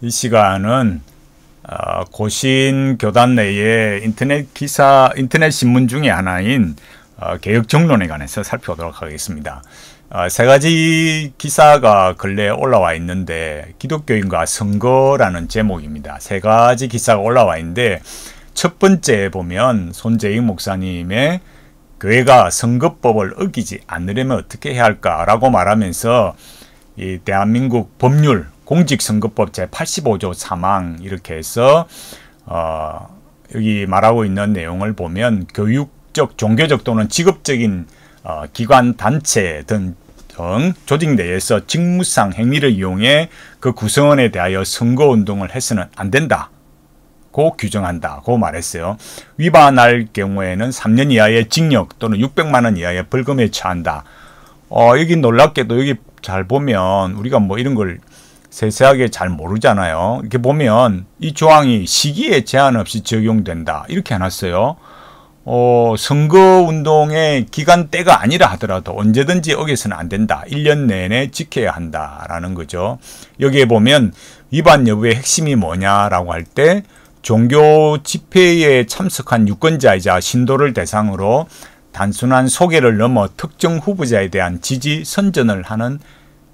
이 시간은 어, 고신 교단 내에 인터넷 기사, 인터넷 신문 중의 하나인 어, 개혁 정론에 관해서 살펴보도록 하겠습니다. 어, 세 가지 기사가 근래 올라와 있는데 기독교인과 선거라는 제목입니다. 세 가지 기사가 올라와 있는데 첫 번째 보면 손재익 목사님의 교회가 선거법을 어기지 않으려면 어떻게 해야 할까라고 말하면서 이 대한민국 법률 공직선거법 제85조 3항 이렇게 해서 어, 여기 말하고 있는 내용을 보면 교육적, 종교적 또는 직업적인 어, 기관, 단체 등, 등 조직 내에서 직무상 행위를 이용해 그 구성원에 대하여 선거운동을 해서는 안 된다. 고 규정한다고 말했어요. 위반할 경우에는 3년 이하의 징역 또는 600만 원 이하의 벌금에 처한다. 어, 여기 놀랍게도 여기 잘 보면 우리가 뭐 이런 걸 세세하게 잘 모르잖아요. 이렇게 보면 이 조항이 시기에 제한 없이 적용된다. 이렇게 해놨어요. 어, 선거운동의 기간대가 아니라 하더라도 언제든지 어겨서는 안 된다. 1년 내내 지켜야 한다라는 거죠. 여기에 보면 위반 여부의 핵심이 뭐냐라고 할 때 종교 집회에 참석한 유권자이자 신도를 대상으로 단순한 소개를 넘어 특정 후보자에 대한 지지 선전을 하는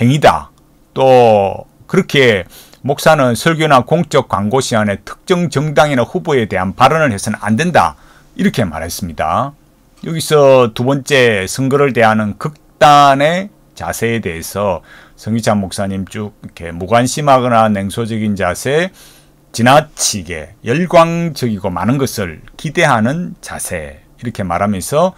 행위다. 또 그렇게 목사는 설교나 공적 광고 시안에 특정 정당이나 후보에 대한 발언을 해서는 안 된다. 이렇게 말했습니다. 여기서 두 번째 선거를 대하는 극단의 자세에 대해서 성희찬 목사님 쭉 이렇게 무관심하거나 냉소적인 자세, 지나치게 열광적이고 많은 것을 기대하는 자세 이렇게 말하면서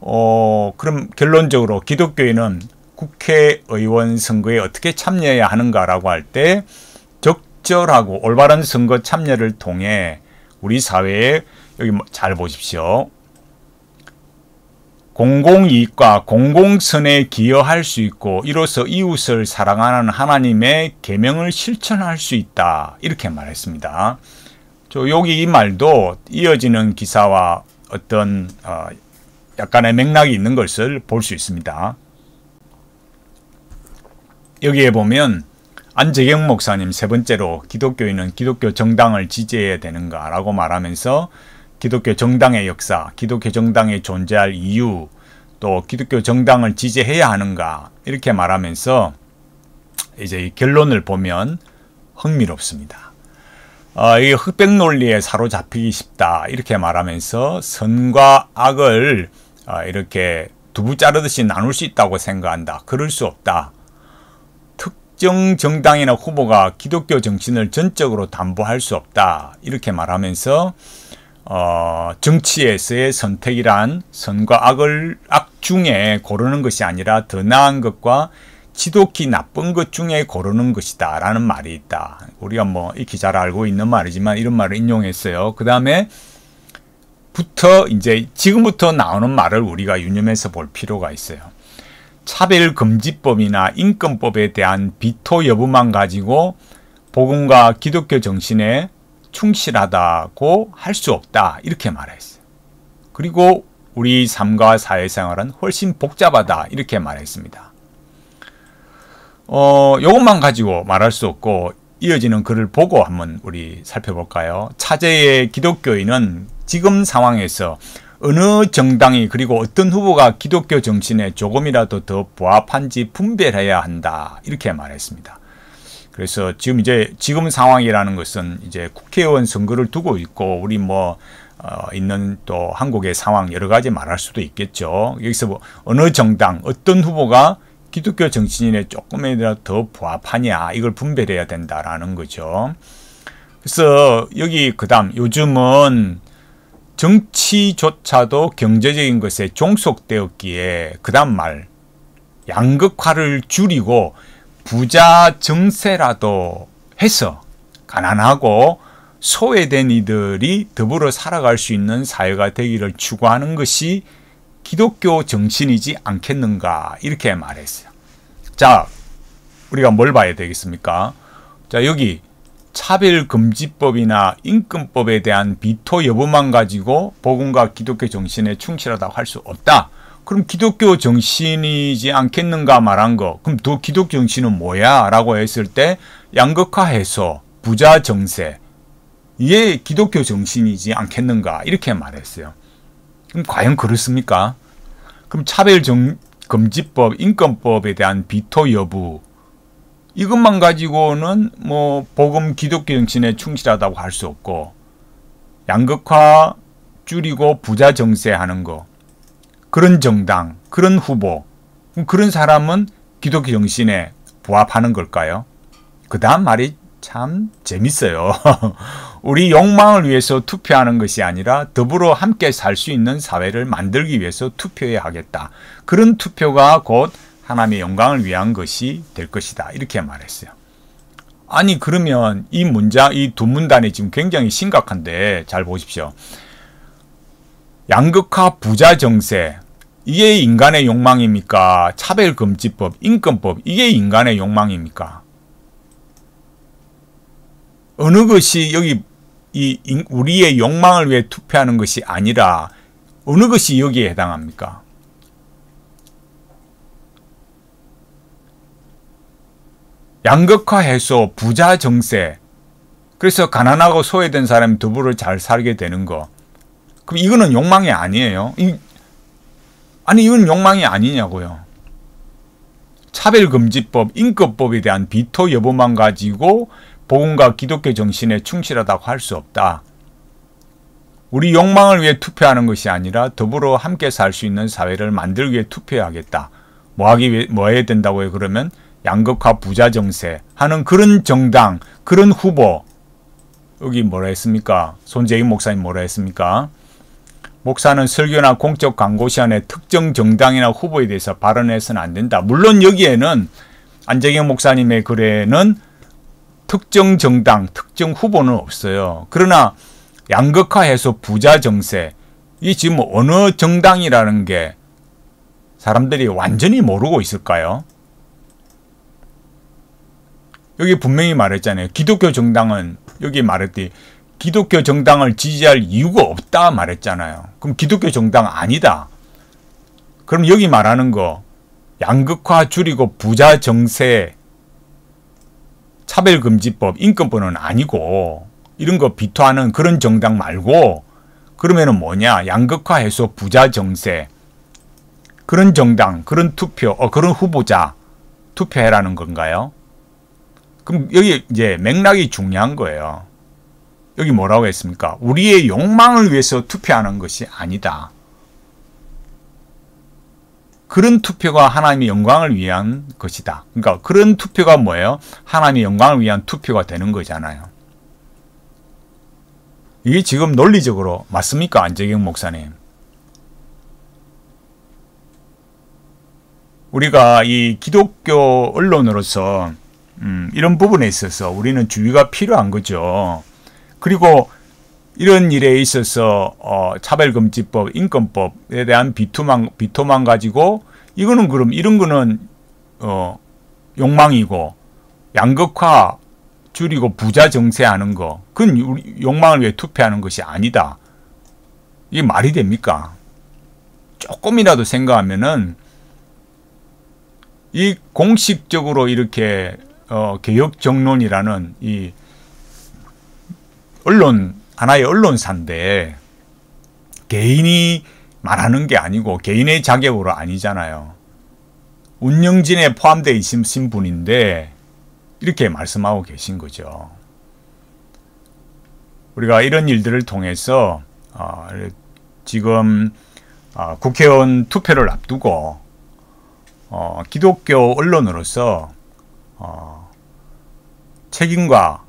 어 그럼 결론적으로 기독교인은 국회의원 선거에 어떻게 참여해야 하는가라고 할 때 적절하고 올바른 선거 참여를 통해 우리 사회에 여기 뭐 잘 보십시오. 공공이익과 공공선에 기여할 수 있고 이로써 이웃을 사랑하는 하나님의 계명을 실천할 수 있다. 이렇게 말했습니다. 저 여기 이 말도 이어지는 기사와 어떤 어 약간의 맥락이 있는 것을 볼 수 있습니다. 여기에 보면 안재경 목사님 세 번째로 기독교인은 기독교 정당을 지지해야 되는가라고 말하면서 기독교 정당의 역사, 기독교 정당이 존재할 이유, 또 기독교 정당을 지지해야 하는가 이렇게 말하면서 이제 이 결론을 보면 흥미롭습니다. 어, 이 흑백 논리에 사로잡히기 쉽다 이렇게 말하면서 선과 악을 어, 이렇게 두부 자르듯이 나눌 수 있다고 생각한다. 그럴 수 없다. 특정 정당이나 후보가 기독교 정신을 전적으로 담보할 수 없다 이렇게 말하면서 어, 정치에서의 선택이란 선과 악을 악 중에 고르는 것이 아니라 더 나은 것과 지독히 나쁜 것 중에 고르는 것이다 라는 말이 있다 우리가 뭐이 익히 잘 알고 있는 말이지만 이런 말을 인용했어요 그 다음에 부터 이제 지금부터 나오는 말을 우리가 유념해서 볼 필요가 있어요 차별금지법이나 인권법에 대한 비토 여부만 가지고 복음과 기독교 정신에 충실하다고 할 수 없다 이렇게 말했어요. 그리고 우리 삶과 사회생활은 훨씬 복잡하다 이렇게 말했습니다. 어, 이것만 가지고 말할 수 없고 이어지는 글을 보고 한번 우리 살펴볼까요? 차제의 기독교인은 지금 상황에서 어느 정당이 그리고 어떤 후보가 기독교 정신에 조금이라도 더 부합한지 분별해야 한다 이렇게 말했습니다. 그래서 지금 이제 지금 상황이라는 것은 이제 국회의원 선거를 두고 있고 우리 뭐 어, 있는 또 한국의 상황 여러 가지 말할 수도 있겠죠. 여기서 뭐 어느 정당 어떤 후보가 기독교 정신에 조금이라도 더 부합하냐 이걸 분별해야 된다라는 거죠. 그래서 여기 그다음 요즘은 정치조차도 경제적인 것에 종속되었기에 그다음 말 양극화를 줄이고 부자 정세라도 해서 가난하고 소외된 이들이 더불어 살아갈 수 있는 사회가 되기를 추구하는 것이 기독교 정신이지 않겠는가 이렇게 말했어요. 자, 우리가 뭘 봐야 되겠습니까? 자, 여기 차별금지법이나 인권법에 대한 비토 여부만 가지고 복음과 기독교 정신에 충실하다고 할 수 없다. 그럼 기독교 정신이지 않겠는가 말한 거. 그럼 더 기독교 정신은 뭐야? 라고 했을 때 양극화 해소, 부자 정세. 이게 기독교 정신이지 않겠는가? 이렇게 말했어요. 그럼 과연 그렇습니까? 그럼 차별 금지법, 인권법에 대한 비토 여부, 이것만 가지고는 뭐 복음 기독교 정신에 충실하다고 할 수 없고 양극화 줄이고 부자 정세하는 거 그런 정당 그런 후보 그런 사람은 기독교 정신에 부합하는 걸까요? 그 다음 말이 참 재밌어요. 우리 욕망을 위해서 투표하는 것이 아니라 더불어 함께 살 수 있는 사회를 만들기 위해서 투표해야 하겠다. 그런 투표가 곧 하나님의 영광을 위한 것이 될 것이다. 이렇게 말했어요. 아니 그러면 이 문장 이 두 문단이 지금 굉장히 심각한데 잘 보십시오. 양극화 부자 정세 이게 인간의 욕망입니까? 차별금지법, 인권법 이게 인간의 욕망입니까? 어느 것이 여기 이 우리의 욕망을 위해 투표하는 것이 아니라 어느 것이 여기에 해당합니까? 양극화 해소, 부자 정세. 그래서 가난하고 소외된 사람이 더불어 잘 살게 되는 거. 그럼 이거는 욕망이 아니에요. 이, 아니 이건 욕망이 아니냐고요. 차별금지법, 인권법에 대한 비토 여부만 가지고 복음과 기독교 정신에 충실하다고 할 수 없다. 우리 욕망을 위해 투표하는 것이 아니라 더불어 함께 살 수 있는 사회를 만들기 위해 투표해야겠다. 뭐 하기 위해, 뭐 해야 된다고해 그러면? 양극화 부자 정세 하는 그런 정당, 그런 후보 여기 뭐라 했습니까? 손재인 목사님 뭐라 했습니까? 목사는 설교나 공적 광고 시안에 특정 정당이나 후보에 대해서 발언해서는 안 된다. 물론 여기에는 안재경 목사님의 글에는 특정 정당, 특정 후보는 없어요. 그러나 양극화해소 부자 정세, 이 지금 어느 정당이라는 게 사람들이 완전히 모르고 있을까요? 여기 분명히 말했잖아요. 기독교 정당은 여기 말했듯이 기독교 정당을 지지할 이유가 없다 말했잖아요. 그럼 기독교 정당 아니다. 그럼 여기 말하는 거 양극화 줄이고 부자 정세 차별금지법 인권법은 아니고 이런 거 비토하는 그런 정당 말고 그러면은 뭐냐 양극화 해소 부자 정세 그런 정당 그런 투표 어 그런 후보자 투표해라는 건가요? 그럼 여기 이제 맥락이 중요한 거예요. 여기 뭐라고 했습니까? 우리의 욕망을 위해서 투표하는 것이 아니다. 그런 투표가 하나님의 영광을 위한 것이다. 그러니까 그런 투표가 뭐예요? 하나님의 영광을 위한 투표가 되는 거잖아요. 이게 지금 논리적으로 맞습니까? 안재경 목사님. 우리가 이 기독교 언론으로서 음, 이런 부분에 있어서 우리는 주의가 필요한 거죠. 그리고 이런 일에 있어서 어, 차별금지법, 인권법에 대한 비토만 비토만 가지고 이거는 그럼 이런 거는 어, 욕망이고 양극화 줄이고 부자 정세하는 거 그건 우리 욕망을 위해 투표하는 것이 아니다. 이게 말이 됩니까? 조금이라도 생각하면은 이 공식적으로 이렇게 어, 개혁 정론이라는 이 언론 하나의 언론사인데 개인이 말하는 게 아니고 개인의 자격으로 아니잖아요. 운영진에 포함되어 있으신 분인데 이렇게 말씀하고 계신 거죠. 우리가 이런 일들을 통해서 어, 지금 어, 국회의원 투표를 앞두고 어, 기독교 언론으로서 어, 책임과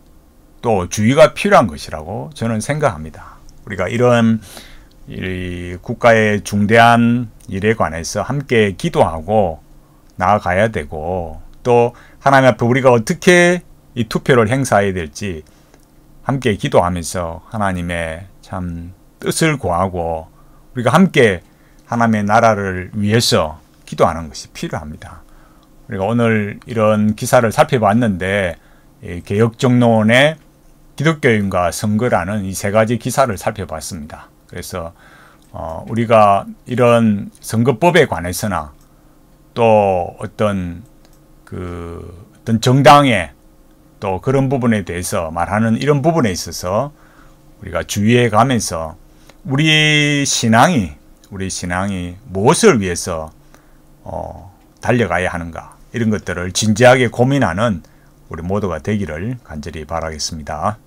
또 주의가 필요한 것이라고 저는 생각합니다. 우리가 이런 국가의 중대한 일에 관해서 함께 기도하고 나아가야 되고 또 하나님 앞에 우리가 어떻게 이 투표를 행사해야 될지 함께 기도하면서 하나님의 참 뜻을 구하고 우리가 함께 하나님의 나라를 위해서 기도하는 것이 필요합니다. 우리가 그러니까 오늘 이런 기사를 살펴봤는데 개혁정론의 기독교인과 선거라는 이 세 가지 기사를 살펴봤습니다. 그래서 어, 우리가 이런 선거법에 관해서나 또 어떤 그 어떤 정당의 또 그런 부분에 대해서 말하는 이런 부분에 있어서 우리가 주의해 가면서 우리 신앙이 우리 신앙이 무엇을 위해서 어, 달려가야 하는가 이런 것들을 진지하게 고민하는 우리 모두가 되기를 간절히 바라겠습니다.